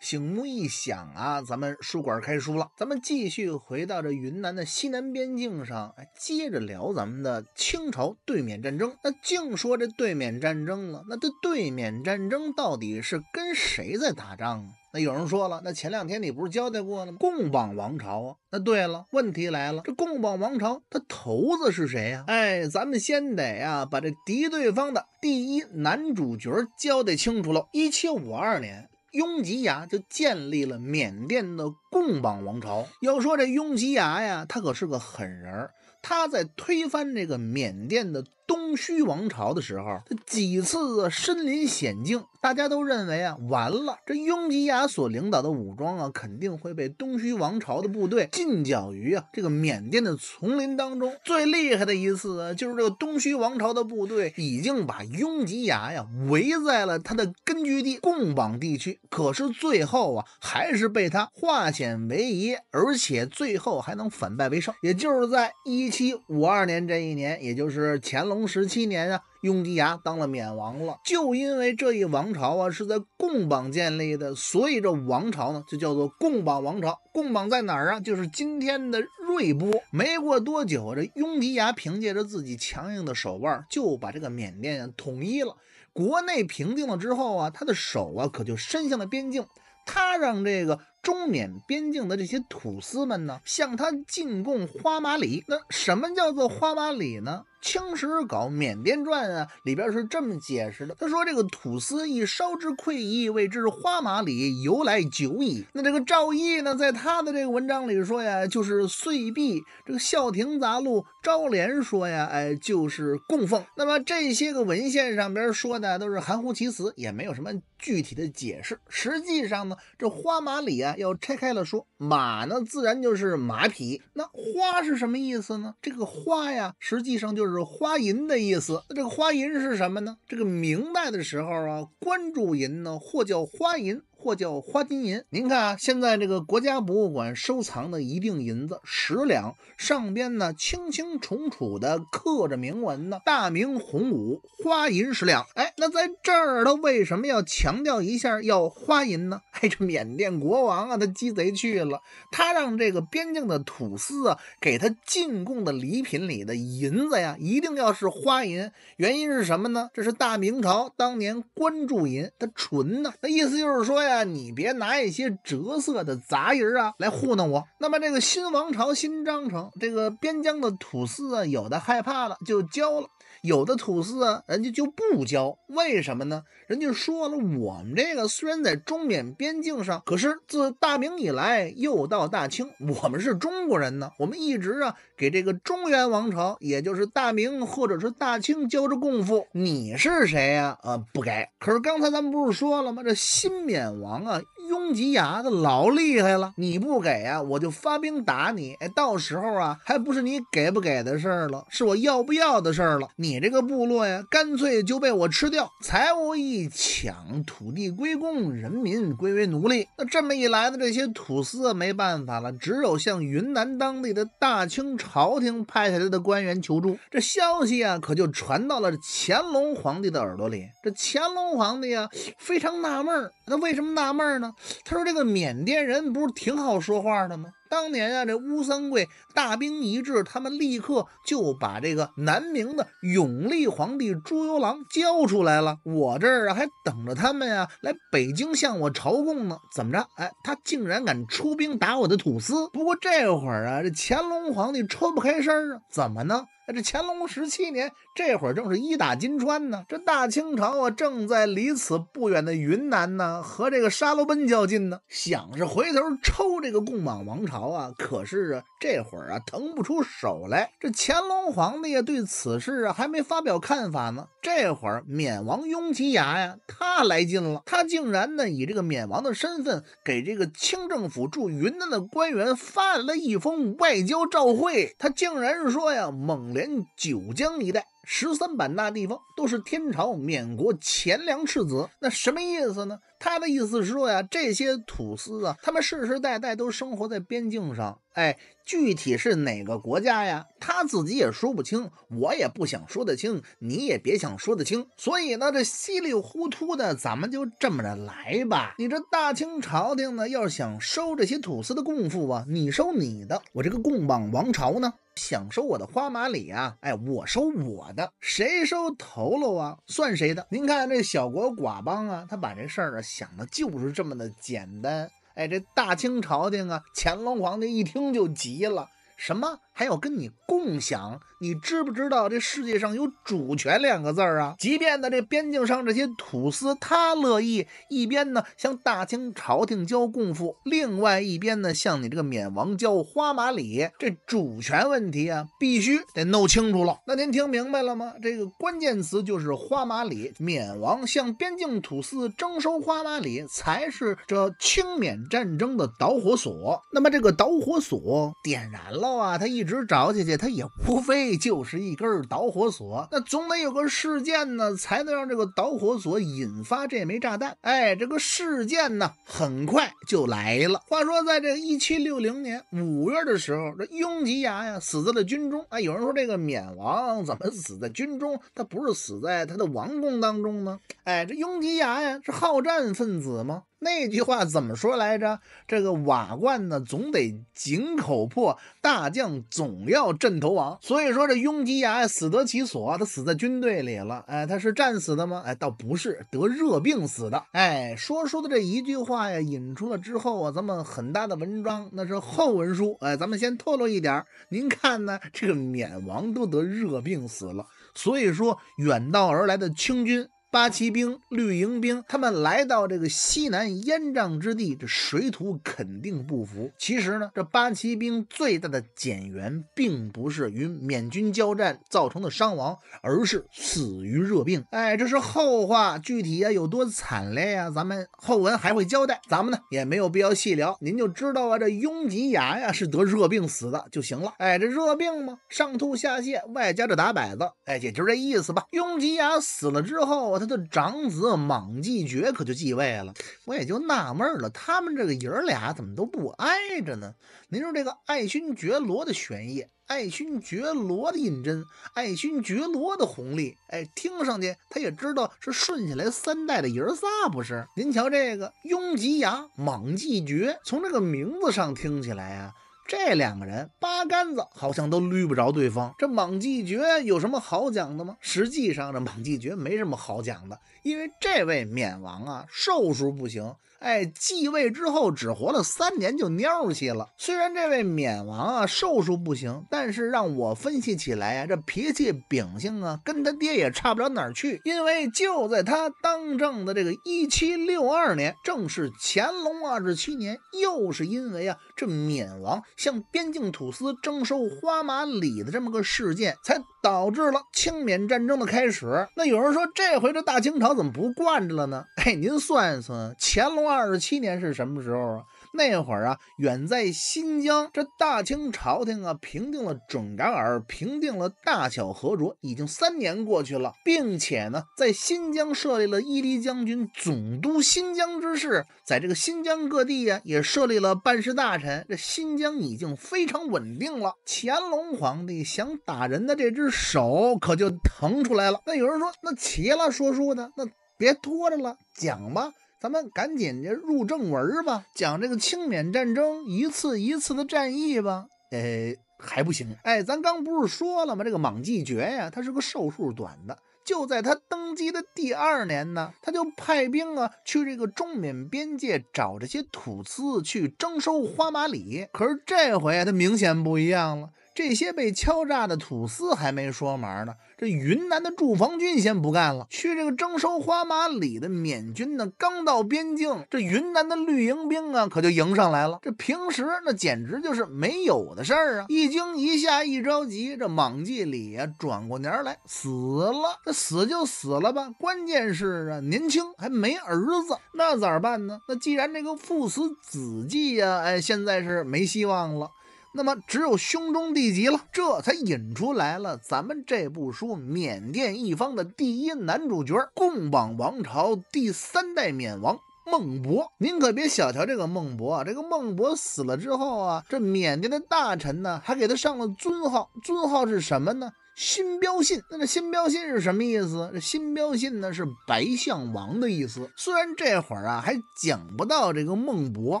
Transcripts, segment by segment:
醒木一响啊，咱们书馆开书了。咱们继续回到这云南的西南边境上，接着聊咱们的清朝对缅战争。那净说这对缅战争了，那这对缅战争到底是跟谁在打仗？那有人说了，那前两天你不是交代过了吗？共榜王朝啊。那对了，问题来了，这共榜王朝他头子是谁呀？哎，咱们先得呀把这敌对方的第一男主角交代清楚喽。一七五二年。雍吉牙就建立了缅甸的贡榜王朝。要说这雍吉牙呀，他可是个狠人儿。他在推翻这个缅甸的东须王朝的时候，他几次身临险境。大家都认为啊，完了，这雍吉牙所领导的武装啊，肯定会被东须王朝的部队进剿于啊这个缅甸的丛林当中。最厉害的一次啊，就是这个东须王朝的部队已经把雍吉牙呀围在了他的根据地贡榜地区，可是最后啊，还是被他化险为夷，而且最后还能反败为胜。也就是在一七五二年这一年，也就是乾隆十七年啊。雍迪牙当了缅王了，就因为这一王朝啊是在贡榜建立的，所以这王朝呢就叫做贡榜王朝。贡榜在哪儿啊？就是今天的瑞波。没过多久，这雍迪牙凭借着自己强硬的手腕，就把这个缅甸统一了。国内平定了之后啊，他的手啊可就伸向了边境。他让这个中缅边境的这些土司们呢向他进贡花马礼。那什么叫做花马礼呢？《青史稿·缅甸传》啊，里边是这么解释的：他说这个土司一烧之溃意，谓之花马里，由来久矣。那这个赵翼呢，在他的这个文章里说呀，就是碎毕，这个孝亭杂录朝连说呀，哎，就是供奉。那么这些个文献上边说的都是含糊其辞，也没有什么具体的解释。实际上呢，这花马里啊，要拆开了说，马呢自然就是马匹，那花是什么意思呢？这个花呀，实际上就是。是花银的意思。这个花银是什么呢？这个明代的时候啊，官注银呢，或叫花银。或叫花金银，您看啊，现在这个国家博物馆收藏的一锭银子，十两，上边呢清清楚楚的刻着铭文呢，大明洪武花银十两。哎，那在这儿他为什么要强调一下要花银呢？哎，这缅甸国王啊，他鸡贼去了，他让这个边境的土司啊给他进贡的礼品里的银子呀，一定要是花银。原因是什么呢？这是大明朝当年官铸银，它纯呢。那意思就是说呀。你别拿一些折色的杂人啊来糊弄我。那么这个新王朝、新章程，这个边疆的土司啊，有的害怕了就交了，有的土司啊，人家就不交。为什么呢？人家说了，我们这个虽然在中缅边境上，可是自大明以来，又到大清，我们是中国人呢，我们一直啊给这个中原王朝，也就是大明或者是大清交着功夫。你是谁呀？呃，不给。可是刚才咱们不是说了吗？这新缅。王啊！拥挤牙子老厉害了，你不给啊，我就发兵打你。哎，到时候啊，还不是你给不给的事儿了，是我要不要的事儿了。你这个部落呀，干脆就被我吃掉，财物一抢，土地归公，人民归为奴隶。那这么一来的这些土司没办法了，只有向云南当地的大清朝廷派下来的官员求助。这消息啊，可就传到了乾隆皇帝的耳朵里。这乾隆皇帝呀，非常纳闷儿，那为什么纳闷儿呢？他说：“这个缅甸人不是挺好说话的吗？”当年啊，这吴三桂大兵一至，他们立刻就把这个南明的永历皇帝朱由榔交出来了。我这儿啊还等着他们呀来北京向我朝贡呢。怎么着？哎，他竟然敢出兵打我的土司？不过这会儿啊，这乾隆皇帝抽不开身啊。怎么呢？这乾隆十七年，这会儿正是一打金川呢。这大清朝啊，正在离此不远的云南呢，和这个沙罗奔较劲呢。想是回头抽这个贡莽王朝。好啊，可是啊，这会儿啊，腾不出手来。这乾隆皇帝呀，对此事啊，还没发表看法呢。这会儿，缅王雍其牙呀，他来劲了。他竟然呢，以这个缅王的身份，给这个清政府驻云南的官员发了一封外交照会。他竟然说呀，蒙连九江一带。十三版那地方都是天朝缅国钱粮赤子，那什么意思呢？他的意思是说呀，这些土司啊，他们世世代代都生活在边境上。哎，具体是哪个国家呀？他自己也说不清，我也不想说得清，你也别想说得清。所以呢，这稀里糊涂的，咱们就这么着来吧。你这大清朝廷呢，要是想收这些土司的贡赋啊，你收你的；我这个贡榜王朝呢，想收我的花马里啊，哎，我收我的。谁收头喽啊？算谁的？您看这小国寡邦啊，他把这事儿啊想的就是这么的简单。哎，这大清朝廷啊，乾隆皇帝一听就急了，什么？还要跟你共享，你知不知道这世界上有主权两个字儿啊？即便呢，这边境上这些土司他乐意，一边呢向大清朝廷交贡赋，另外一边呢向你这个缅王交花马礼。这主权问题啊，必须得弄清楚了。那您听明白了吗？这个关键词就是花马礼，缅王向边境土司征收花马礼，才是这清缅战争的导火索。那么这个导火索点燃了啊，他一。直找下去，他也无非就是一根导火索，那总得有个事件呢，才能让这个导火索引发这枚炸弹。哎，这个事件呢，很快就来了。话说，在这个一七六零年五月的时候，这雍吉牙呀死在了军中啊。有人说，这个缅王怎么死在军中？他不是死在他的王宫当中呢？哎，这雍吉牙呀是好战分子吗？那句话怎么说来着？这个瓦罐呢，总得井口破；大将总要阵头亡。所以说这雍吉呀，死得其所，他死在军队里了。哎，他是战死的吗？哎，倒不是，得热病死的。哎，说书的这一句话呀，引出了之后啊，咱们很大的文章，那是后文书。哎，咱们先透露一点，您看呢，这个缅王都得热病死了，所以说远道而来的清军。八旗兵、绿营兵，他们来到这个西南烟瘴之地，这水土肯定不服。其实呢，这八旗兵最大的减员，并不是与缅军交战造成的伤亡，而是死于热病。哎，这是后话，具体啊有多惨烈呀，咱们后文还会交代。咱们呢也没有必要细聊，您就知道啊，这雍吉雅呀是得热病死的就行了。哎，这热病吗？上吐下泻，外加这打摆子，哎，也就这意思吧。雍吉雅死了之后。他的长子莽继爵可就继位了，我也就纳闷了，他们这个爷儿俩怎么都不挨着呢？您说这个爱新觉罗的玄烨，爱新觉罗的胤禛，爱新觉罗的弘历，哎，听上去他也知道是顺下来三代的爷儿仨不是？您瞧这个雍吉牙莽继爵，从这个名字上听起来啊。这两个人八竿子好像都捋不着对方。这莽继爵有什么好讲的吗？实际上，这莽继爵没什么好讲的，因为这位冕王啊，寿数不行。哎，继位之后只活了三年就儿气了。虽然这位缅王啊寿数不行，但是让我分析起来啊，这脾气秉性啊跟他爹也差不了哪儿去。因为就在他当政的这个一七六二年，正是乾隆二十七年，又是因为啊这缅王向边境土司征收花马礼的这么个事件，才导致了清缅战争的开始。那有人说这回这大清朝怎么不惯着了呢？哎，您算一算，乾隆。二十七年是什么时候啊？那会儿啊，远在新疆，这大清朝廷啊，平定了准噶尔，平定了大小和卓，已经三年过去了，并且呢，在新疆设立了伊犁将军总督新疆之事，在这个新疆各地呀，也设立了办事大臣，这新疆已经非常稳定了。乾隆皇帝想打人的这只手可就腾出来了。那有人说，那齐了，说书的，那别拖着了，讲吧。咱们赶紧这入正文吧，讲这个清缅战争一次一次的战役吧。哎，还不行。哎，咱刚不是说了吗？这个莽继爵呀，他是个寿数短的。就在他登基的第二年呢，他就派兵啊去这个中缅边界找这些土司去征收花马礼。可是这回他明显不一样了。这些被敲诈的土司还没说埋呢，这云南的驻防军先不干了，去这个征收花马里的缅军呢，刚到边境，这云南的绿营兵啊，可就迎上来了。这平时那简直就是没有的事儿啊，一惊一下，一着急，这莽季里呀，转过年来死了，这死就死了吧。关键是啊，年轻还没儿子，那咋办呢？那既然这个父死子继呀，哎，现在是没希望了。那么只有胸中地急了，这才引出来了咱们这部书缅甸一方的第一男主角，共榜王朝第三代缅王孟博。您可别小瞧这个孟博啊！这个孟博死了之后啊，这缅甸的大臣呢，还给他上了尊号。尊号是什么呢？新标信，那这新标信是什么意思？这新标信呢是白象王的意思。虽然这会儿啊还讲不到这个孟博，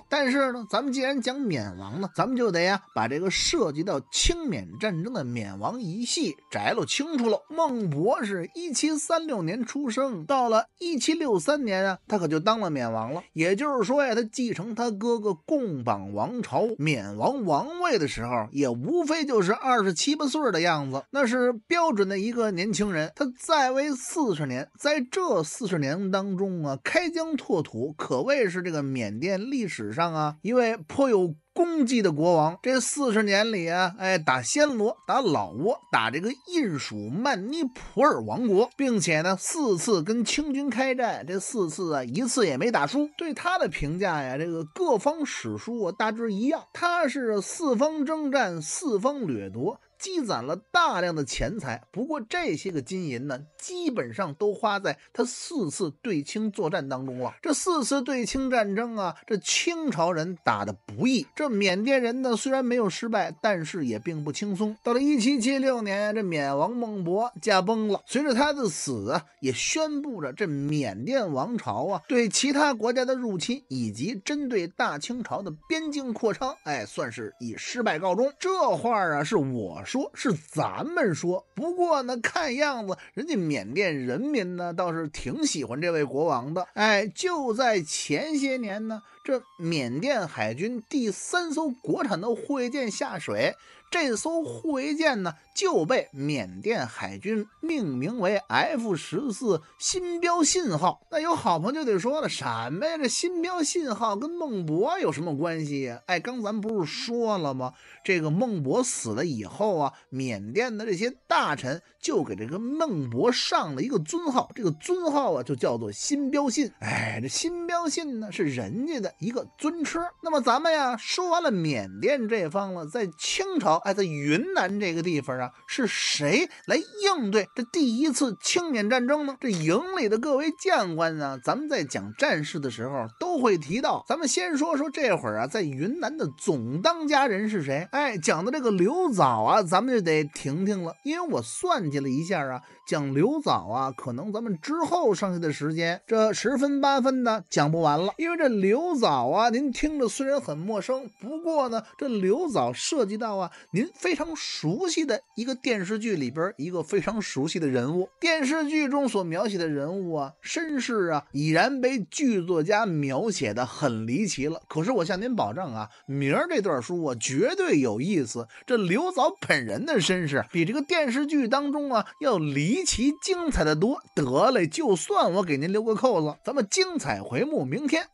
但是呢，咱们既然讲缅王呢，咱们就得啊把这个涉及到清缅战争的缅王一系摘了清楚了。孟博是一七三六年出生，到了一七六三年啊，他可就当了缅王了。也就是说呀，他继承他哥哥贡榜王朝缅王王位的时候，也无非就是二十七八岁的样子，那是。标准的一个年轻人，他在位四十年，在这四十年当中啊，开疆拓土，可谓是这个缅甸历史上啊一位颇有功绩的国王。这四十年里啊，哎，打暹罗，打老挝，打这个印属曼尼普尔王国，并且呢，四次跟清军开战，这四次啊，一次也没打输。对他的评价呀，这个各方史书啊，大致一样，他是四方征战，四方掠夺。积攒了大量的钱财，不过这些个金银呢，基本上都花在他四次对清作战当中了。这四次对清战争啊，这清朝人打的不易，这缅甸人呢虽然没有失败，但是也并不轻松。到了一七七六年，这缅王孟博驾崩了，随着他的死，也宣布着这缅甸王朝啊对其他国家的入侵以及针对大清朝的边境扩张，哎，算是以失败告终。这话啊，是我。说是咱们说，不过呢，看样子人家缅甸人民呢倒是挺喜欢这位国王的。哎，就在前些年呢。这缅甸海军第三艘国产的护卫舰下水，这艘护卫舰呢就被缅甸海军命名为 F 十四新标信号。那有好朋友就得说了，什么呀？这新标信号跟孟博有什么关系呀？哎，刚咱不是说了吗？这个孟博死了以后啊，缅甸的这些大臣。就给这个孟博上了一个尊号，这个尊号啊就叫做新标信。哎，这新标信呢是人家的一个尊称。那么咱们呀说完了缅甸这方了，在清朝，哎，在云南这个地方啊，是谁来应对这第一次清缅战争呢？这营里的各位将官呢，咱们在讲战事的时候都会提到。咱们先说说这会儿啊，在云南的总当家人是谁？哎，讲的这个刘藻啊，咱们就得停停了，因为我算。记了一下啊，讲刘藻啊，可能咱们之后剩下的时间，这十分八分呢，讲不完了。因为这刘藻啊，您听着虽然很陌生，不过呢，这刘藻涉及到啊，您非常熟悉的一个电视剧里边一个非常熟悉的人物。电视剧中所描写的人物啊，身世啊，已然被剧作家描写的很离奇了。可是我向您保证啊，明儿这段书啊，绝对有意思。这刘藻本人的身世，比这个电视剧当中。啊，要离奇精彩的多得嘞！就算我给您留个扣子，咱们精彩回目明天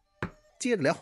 接着聊。